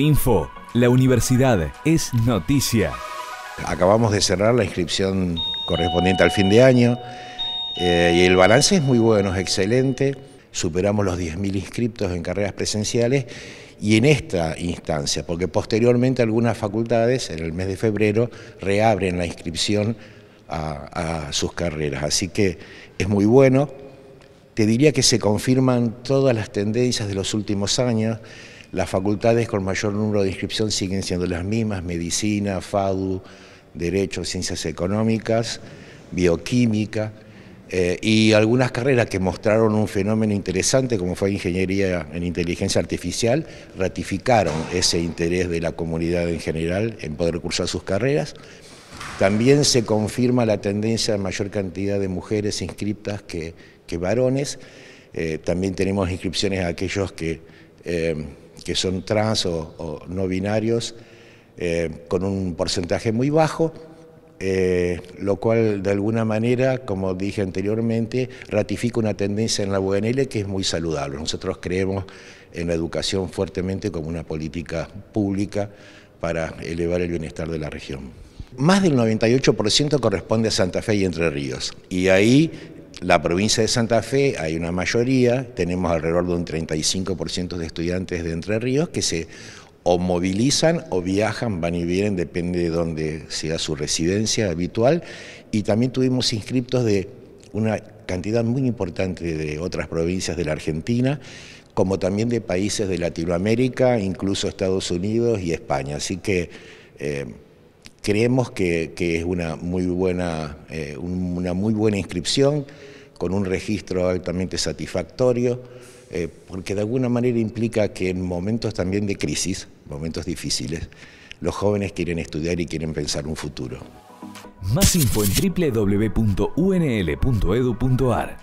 Info. La universidad es noticia. Acabamos de cerrar la inscripción correspondiente al fin de año eh, y el balance es muy bueno, es excelente. Superamos los 10.000 inscriptos en carreras presenciales y en esta instancia, porque posteriormente algunas facultades en el mes de febrero reabren la inscripción a sus carreras. Así que es muy bueno. Te diría que se confirman todas las tendencias de los últimos años. Las facultades con mayor número de inscripción siguen siendo las mismas, medicina, FADU, Derecho, Ciencias Económicas, Bioquímica, eh, y algunas carreras que mostraron un fenómeno interesante como fue Ingeniería en Inteligencia Artificial, ratificaron ese interés de la comunidad en general en poder cursar sus carreras. También se confirma la tendencia de mayor cantidad de mujeres inscriptas que, varones. Eh, también tenemos inscripciones a aquellos que... Eh, que son trans o, no binarios, eh, con un porcentaje muy bajo, eh, lo cual de alguna manera, como dije anteriormente, ratifica una tendencia en la UNL que es muy saludable. Nosotros creemos en la educación fuertemente como una política pública para elevar el bienestar de la región. Más del 98% corresponde a Santa Fe y Entre Ríos, y ahí la provincia de Santa Fe hay una mayoría, tenemos alrededor de un 35% de estudiantes de Entre Ríos que se o movilizan o viajan, van y vienen, depende de dónde sea su residencia habitual. Y también tuvimos inscriptos de una cantidad muy importante de otras provincias de la Argentina, como también de países de Latinoamérica, incluso Estados Unidos y España. Así que eh, creemos que, es una muy buena, eh, una muy buena inscripción con un registro altamente satisfactorio, eh, porque de alguna manera implica que en momentos también de crisis, momentos difíciles, los jóvenes quieren estudiar y quieren pensar un futuro. Más info en www.unl.edu.ar